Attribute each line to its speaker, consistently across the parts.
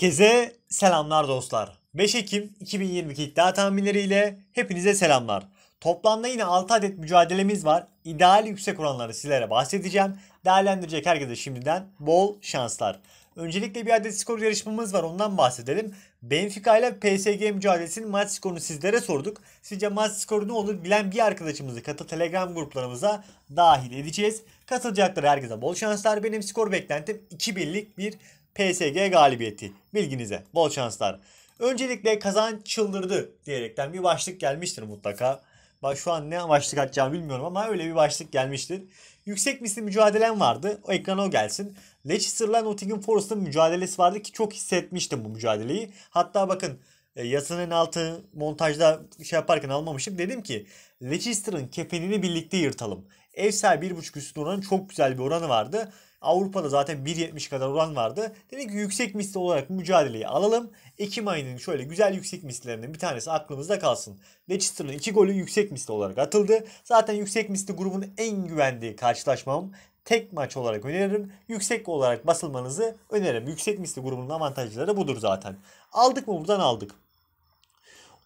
Speaker 1: Herkese selamlar dostlar. 5 Ekim 2022 iddia tahminleriyle hepinize selamlar. Toplamda yine 6 adet mücadelemiz var. İdeal yüksek oranları sizlere bahsedeceğim. Değerlendirecek herkese şimdiden bol şanslar. Öncelikle bir adet skor yarışmamız var ondan bahsedelim. Benfica ile PSG mücadelesinin maç skorunu sizlere sorduk. Sizce maç skoru ne olur bilen bir arkadaşımızı katı telegram gruplarımıza dahil edeceğiz. Katılacakları herkese bol şanslar. Benim skor beklentim 2-1'lik bir PSG galibiyeti. Bilginize bol şanslar. Öncelikle kazan çıldırdı diyerekten bir başlık gelmiştir mutlaka. Bak şu an ne başlık atacağımı bilmiyorum ama öyle bir başlık gelmiştir. Yüksek misli mücadelem vardı. O ekrana o gelsin. Leicester'la Nottingham Forest'ın mücadelesi vardı ki çok hissetmiştim bu mücadeleyi. Hatta bakın e, yasının altı montajda şey yaparken almamışım. Dedim ki Leicester'ın kefenini birlikte yırtalım. Ev sahibi 1.5 üstün oranın çok güzel bir oranı vardı. Avrupa'da zaten 1.70 kadar oran vardı. Dedik ki yüksek misli olarak mücadeleyi alalım. Ekim ayının şöyle güzel yüksek mislerinden bir tanesi aklımızda kalsın. Leicester'ın iki golü yüksek misli olarak atıldı. Zaten yüksek misli grubun en güvendiği karşılaşmam. Tek maç olarak öneririm. Yüksek olarak basılmanızı öneririm. Yüksek misli grubunun avantajları budur zaten. Aldık mı buradan aldık.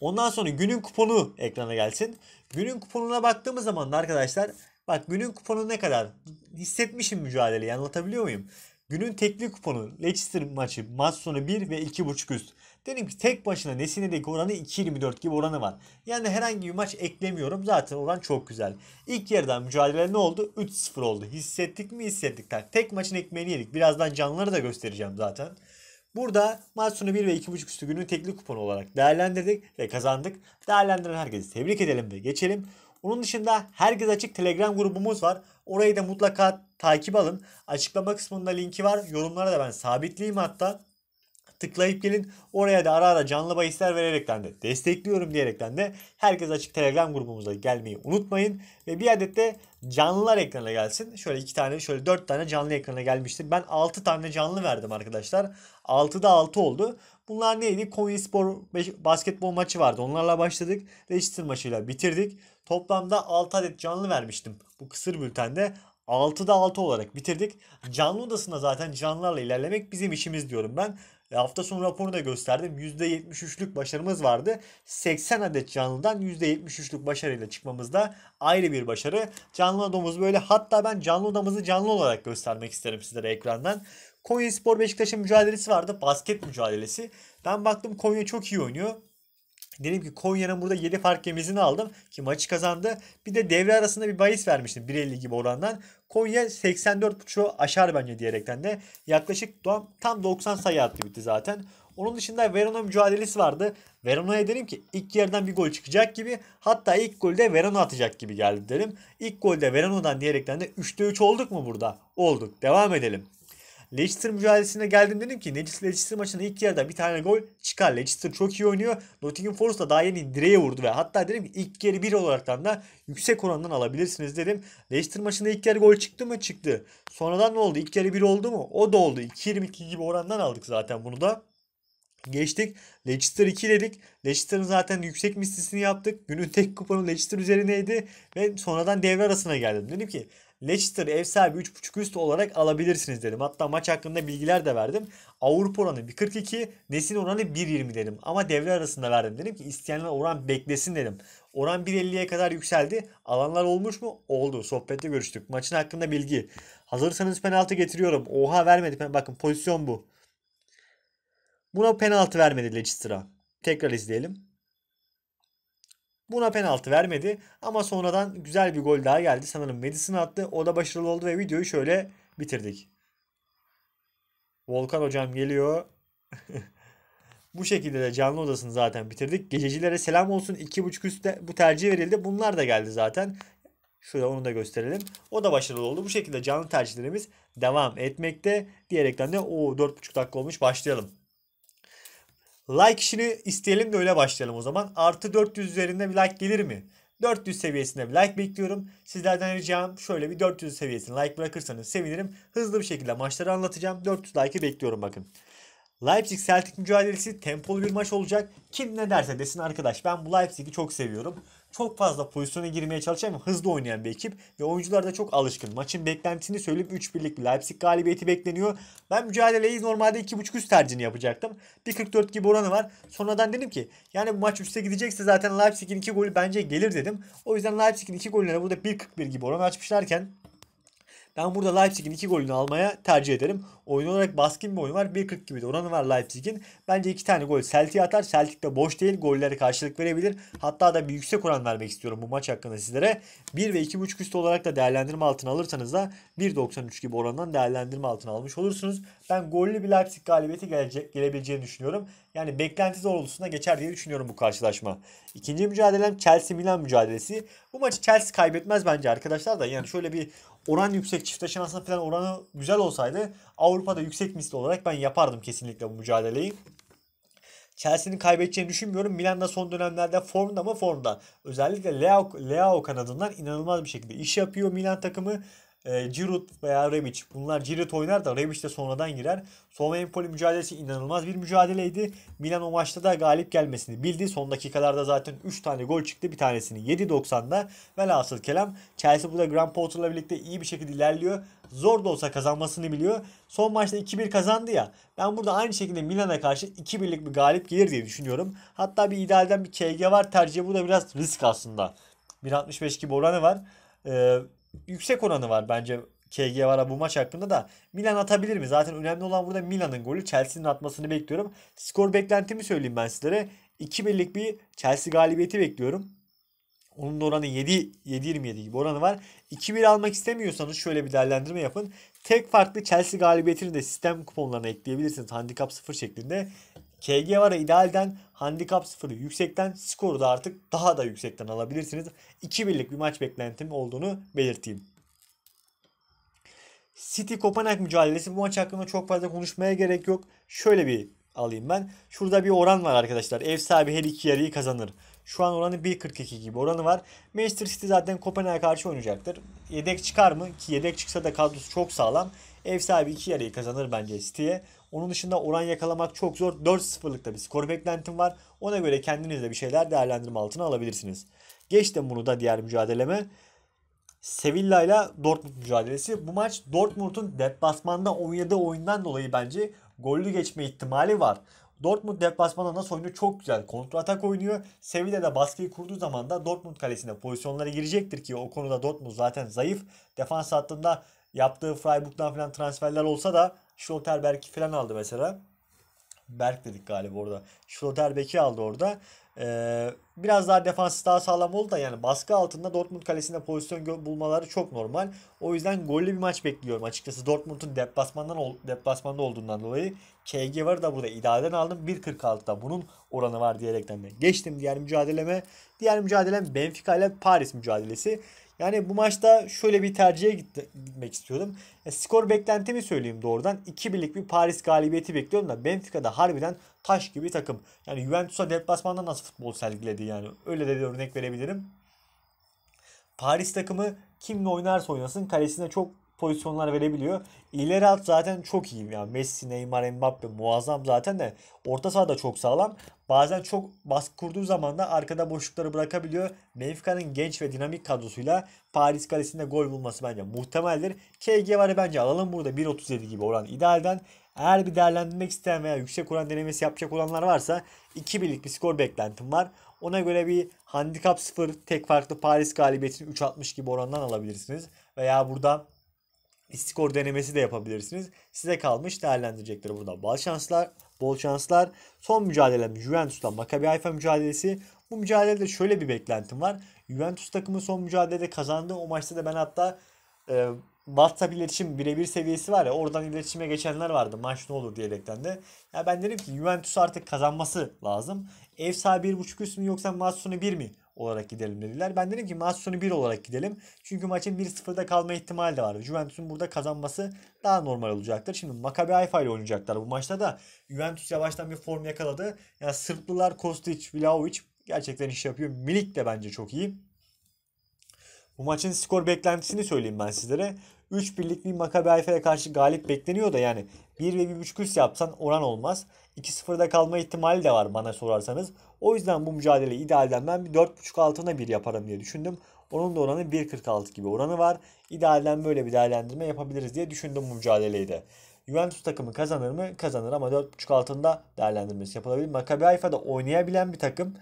Speaker 1: Ondan sonra günün kuponu ekrana gelsin. Günün kuponuna baktığımız zaman da arkadaşlar Bak günün kuponu ne kadar? Hissetmişim mücadeleyi anlatabiliyor muyum? Günün tekli kuponu Leicester maçı maç sonu 1 ve 2.5 üst. Dedim ki tek başına Nesine'deki oranı 2.24 gibi oranı var. Yani herhangi bir maç eklemiyorum. Zaten oran çok güzel. İlk yarıdan mücadele ne oldu? 3-0 oldu. Hissettik mi hissettik. Tek maçın ekmeğini yedik. Birazdan canları da göstereceğim zaten. Burada maç sonu 1 ve 2.5 üstü günün tekli kuponu olarak değerlendirdik ve kazandık. Değerlendiren herkesi tebrik edelim ve geçelim. Onun dışında herkes açık Telegram grubumuz var. Orayı da mutlaka takip alın. Açıklama kısmında linki var. Yorumlara da ben sabitleyeyim hatta. Tıklayıp gelin. Oraya da ara ara canlı bahisler vererekten de destekliyorum diyerekten de herkes açık Telegram grubumuza gelmeyi unutmayın. Ve bir adet de canlılar ekrana gelsin. Şöyle iki tane şöyle dört tane canlı ekranına gelmiştir. Ben altı tane canlı verdim arkadaşlar. altı da altı oldu. Bunlar neydi? Koyunspor basketbol maçı vardı. Onlarla başladık. Register maçıyla bitirdik. Toplamda 6 adet canlı vermiştim bu kısır bültende. 6'da 6 olarak bitirdik. Canlı odasında zaten canlılarla ilerlemek bizim işimiz diyorum ben. E, hafta sonu raporu da gösterdim. %73'lük başarımız vardı. 80 adet canlıdan %73'lük başarıyla çıkmamız da ayrı bir başarı. Canlı odamız böyle. Hatta ben canlı odamızı canlı olarak göstermek isterim sizlere ekrandan. Konya Spor Beşiktaş'ın mücadelesi vardı. Basket mücadelesi. Ben baktım Konya çok iyi oynuyor. Dedim ki Konya'nın burada 7 fark gemizini aldım ki maçı kazandı. Bir de devre arasında bir bahis vermiştim 1.50 gibi orandan. Konya 84.5 aşar bence diyerekten de yaklaşık tam 90 sayı attı bitti zaten. Onun dışında Verona mücadelesi vardı. Verona'ya dedim ki ilk yerden bir gol çıkacak gibi hatta ilk golde Verona atacak gibi geldi dedim. İlk golde Verona'dan diyerekten de 3'te 3 olduk mu burada? Olduk. Devam edelim. Leicester mücadelesine geldim dedim ki Leicester Leicester maçında ilk yarıda bir tane gol çıkar. Leicester çok iyi oynuyor. Nottingham Forest da daha yeni direğe vurdu ve hatta dedim ki ilk yarı bir olaraktan da yüksek orandan alabilirsiniz dedim. Leicester maçında ilk yarı gol çıktı mı? Çıktı. Sonradan ne oldu? İlk yarı bir oldu mu? O da oldu. 2-22 gibi orandan aldık zaten bunu da. Geçtik. Leicester 2 dedik. Leicester'ın zaten yüksek mislisini yaptık. Günün tek kuponu Leicester üzerineydi. Ve sonradan devre arasına geldim. Dedim ki Leicester ev sahibi 3.5 üst olarak alabilirsiniz dedim. Hatta maç hakkında bilgiler de verdim. Avrupa oranı 1.42, Nesin oranı 1.20 dedim. Ama devre arasında verdim. Dedim ki isteyenler oran beklesin dedim. Oran 1.50'ye kadar yükseldi. Alanlar olmuş mu? Oldu. Sohbette görüştük. Maçın hakkında bilgi. Hazırsanız penaltı getiriyorum. Oha vermedi. Bakın pozisyon bu. Buna penaltı vermedi Leicester'a. Tekrar izleyelim. Buna penaltı vermedi ama sonradan güzel bir gol daha geldi. Sanırım Madison attı. O da başarılı oldu ve videoyu şöyle bitirdik. Volkan hocam geliyor. bu şekilde de canlı odasını zaten bitirdik. Gececilere selam olsun. 2.5 üstte bu tercih verildi. Bunlar da geldi zaten. Şurada onu da gösterelim. O da başarılı oldu. Bu şekilde canlı tercihlerimiz devam etmekte. Diyerekten de o 4.5 dakika olmuş. Başlayalım. Like işini isteyelim de öyle başlayalım o zaman. Artı 400 üzerinde bir like gelir mi? 400 seviyesinde bir like bekliyorum. Sizlerden ricam şöyle bir 400 seviyesinde like bırakırsanız sevinirim. Hızlı bir şekilde maçları anlatacağım. 400 like'ı bekliyorum bakın. Leipzig Celtic mücadelesi tempolu bir maç olacak. Kim ne derse desin arkadaş ben bu Leipzig'i çok seviyorum çok fazla pozisyona girmeye çalışan ve hızlı oynayan bir ekip ve oyuncular da çok alışkın. Maçın beklentisini söyleyip 3-1'lik Leipzig galibiyeti bekleniyor. Ben mücadeleyi normalde 2.5 üst tercihini yapacaktım. 1.44 gibi oranı var. Sonradan dedim ki yani bu maç üste gidecekse zaten Leipzig'in 2 golü bence gelir dedim. O yüzden Leipzig'in 2 golüne burada 1.41 gibi oran açmışlarken ben burada Leipzig'in 2 golünü almaya tercih ederim. Oyun olarak baskın bir oyun var. 1.40 gibi de oranı var Leipzig'in. Bence iki tane gol Celtic atar. Celtic de boş değil. Gollere karşılık verebilir. Hatta da bir yüksek oran vermek istiyorum bu maç hakkında sizlere. 1 ve 2.5 üstü olarak da değerlendirme altına alırsanız da 1.93 gibi orandan değerlendirme altına almış olursunuz. Ben gollü bir Leipzig galibiyeti gelecek, gelebileceğini düşünüyorum. Yani beklenti doğrultusunda geçer diye düşünüyorum bu karşılaşma. İkinci mücadelem Chelsea-Milan mücadelesi. Bu maçı Chelsea kaybetmez bence arkadaşlar da. Yani şöyle bir oran yüksek çift aşamasına falan oranı güzel olsaydı Avrupa'da yüksek misli olarak ben yapardım kesinlikle bu mücadeleyi. Chelsea'nin kaybedeceğini düşünmüyorum. Milan da son dönemlerde formda mı formda. Özellikle Leao, Leao kanadından inanılmaz bir şekilde iş yapıyor Milan takımı. E, Giroud veya Rebic. Bunlar Giroud oynar da Rebic de sonradan girer. Son Empoli mücadelesi inanılmaz bir mücadeleydi. Milan o maçta da galip gelmesini bildi. Son dakikalarda zaten 3 tane gol çıktı. Bir tanesini 7.90'da. Velhasıl kelam Chelsea burada Grand Potter'la birlikte iyi bir şekilde ilerliyor zor da olsa kazanmasını biliyor. Son maçta 2-1 kazandı ya. Ben burada aynı şekilde Milan'a karşı 2-1'lik bir galip gelir diye düşünüyorum. Hatta bir idealden bir KG var tercihi. Bu da biraz risk aslında. 1.65 gibi oranı var. Ee, yüksek oranı var bence KG var bu maç hakkında da Milan atabilir mi? Zaten önemli olan burada Milan'ın golü Chelsea'nin atmasını bekliyorum. Skor beklentimi söyleyeyim ben sizlere. 2-1'lik bir Chelsea galibiyeti bekliyorum. Onun da oranı 7 7.27 gibi oranı var. 2-1 almak istemiyorsanız şöyle bir değerlendirme yapın. Tek farklı Chelsea galibiyetini de sistem kuponlarına ekleyebilirsiniz. Handikap 0 şeklinde. KG var ya idealden handikap 0'ı yüksekten skoru da artık daha da yüksekten alabilirsiniz. 2-1'lik bir maç beklentim olduğunu belirteyim. City Kopenhag mücadelesi bu maç hakkında çok fazla konuşmaya gerek yok. Şöyle bir alayım ben. Şurada bir oran var arkadaşlar. Ev sahibi her iki yarıyı kazanır. Şu an oranı 1.42 gibi oranı var. Manchester City zaten Kopenhag'a karşı oynayacaktır. Yedek çıkar mı? Ki yedek çıksa da kadrosu çok sağlam. Ev sahibi iki yarıyı kazanır bence City'ye. Onun dışında oran yakalamak çok zor. 4-0'lık da bir skor beklentim var. Ona göre kendiniz de bir şeyler değerlendirme altına alabilirsiniz. Geçtim bunu da diğer mücadeleme. Sevilla ile Dortmund mücadelesi. Bu maç Dortmund'un deplasmanda oynadığı oyundan dolayı bence gollü geçme ihtimali var. Dortmund deplasmanında nasıl oynuyor? Çok güzel kontra atak oynuyor. Sevilla'da baskıyı kurduğu zaman da Dortmund kalesinde pozisyonlara girecektir ki o konuda Dortmund zaten zayıf. Defans hattında yaptığı Freiburg'dan falan transferler olsa da Schlotterberg'i falan aldı mesela. Berk dedik galiba orada. Schlotterberg'i aldı orada. Ee, biraz daha defans daha sağlam oldu da yani baskı altında Dortmund kalesinde pozisyon bulmaları çok normal. O yüzden gollü bir maç bekliyorum açıkçası Dortmund'un deplasmandan ol deplasmanda olduğundan dolayı. KG var da burada idareden aldım 1.46'da bunun oranı var diyerekten de geçtim diğer mücadeleme. Diğer mücadelem Benfica ile Paris mücadelesi. Yani bu maçta şöyle bir tercihe gitmek istiyordum. E, skor beklentimi söyleyeyim doğrudan. 2-1'lik bir Paris galibiyeti bekliyordum da Benfica'da harbiden taş gibi takım. Yani Juventus'a deplasmanda nasıl futbol sergiledi yani. Öyle de bir örnek verebilirim. Paris takımı kimle oynarsa oynasın kalesine çok pozisyonlar verebiliyor. İleri at zaten çok iyi. Yani Messi, Neymar, Mbappe muazzam zaten de orta saha da çok sağlam. Bazen çok baskı kurduğu zaman da arkada boşlukları bırakabiliyor. Benfica'nın genç ve dinamik kadrosuyla Paris Kalesi'nde gol bulması bence muhtemeldir. KG var bence alalım burada 1.37 gibi oran idealden. Eğer bir değerlendirmek isteyen veya yüksek oran denemesi yapacak olanlar varsa 2 birlik bir skor beklentim var. Ona göre bir handikap 0 tek farklı Paris galibiyetini 3.60 gibi orandan alabilirsiniz. Veya burada skor denemesi de yapabilirsiniz. Size kalmış değerlendirecekler burada. Bol şanslar, bol şanslar. Son mücadelem Juventus'la Maccabi Haifa mücadelesi. Bu mücadelede şöyle bir beklentim var. Juventus takımı son mücadelede kazandı. O maçta da ben hatta e, WhatsApp iletişim birebir seviyesi var ya oradan iletişime geçenler vardı maç ne olur diyerekten de. Ya ben dedim ki Juventus artık kazanması lazım. Ev sahibi 1.5 üst mü yoksa maç sonu 1 mi olarak gidelim dediler. Ben dedim ki maç sonu 1 olarak gidelim. Çünkü maçın 1-0'da kalma ihtimali de var. Juventus'un burada kazanması daha normal olacaktır. Şimdi Maccabi Haifa ile oynayacaklar bu maçta da. Juventus yavaştan bir form yakaladı. Yani Sırplılar Kostic, Vlaovic gerçekten iş yapıyor. Milik de bence çok iyi. Bu maçın skor beklentisini söyleyeyim ben sizlere. 3 birlik bir Maccabi Haifa'ya karşı galip bekleniyor da yani 1 ve 1.5 üst yapsan oran olmaz. 2-0'da kalma ihtimali de var bana sorarsanız. O yüzden bu mücadele idealden ben bir 4.5 altına 1 yaparım diye düşündüm. Onun da oranı 1.46 gibi oranı var. İdealden böyle bir değerlendirme yapabiliriz diye düşündüm bu mücadeleyi de. Juventus takımı kazanır mı? Kazanır ama 4.5 altında değerlendirmesi yapılabilir. Maccabi Haifa da oynayabilen bir takım.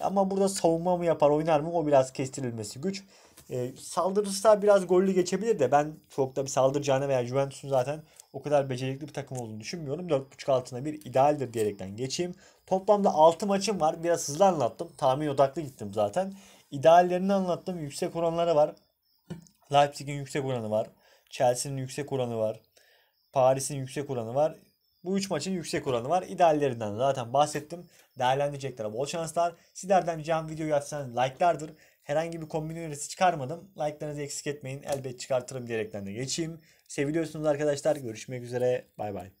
Speaker 1: Ama burada savunma mı yapar oynar mı o biraz kestirilmesi güç. E, ee, saldırırsa biraz gollü geçebilir de ben çok da bir saldıracağını veya Juventus'un zaten o kadar becerikli bir takım olduğunu düşünmüyorum. 4.5 altına bir idealdir diyerekten geçeyim. Toplamda 6 maçım var. Biraz hızlı anlattım. Tahmin odaklı gittim zaten. İdeallerini anlattım. Yüksek oranları var. Leipzig'in yüksek oranı var. Chelsea'nin yüksek oranı var. Paris'in yüksek oranı var. Bu 3 maçın yüksek oranı var. İdeallerinden zaten bahsettim. Değerlendirecekler bol şanslar. Sizlerden ricam videoyu açsanız like'lardır. Herhangi bir kombin önerisi çıkarmadım. Like'larınızı eksik etmeyin. Elbet çıkartırım diyerekten de geçeyim. Seviliyorsunuz arkadaşlar. Görüşmek üzere. Bay bay.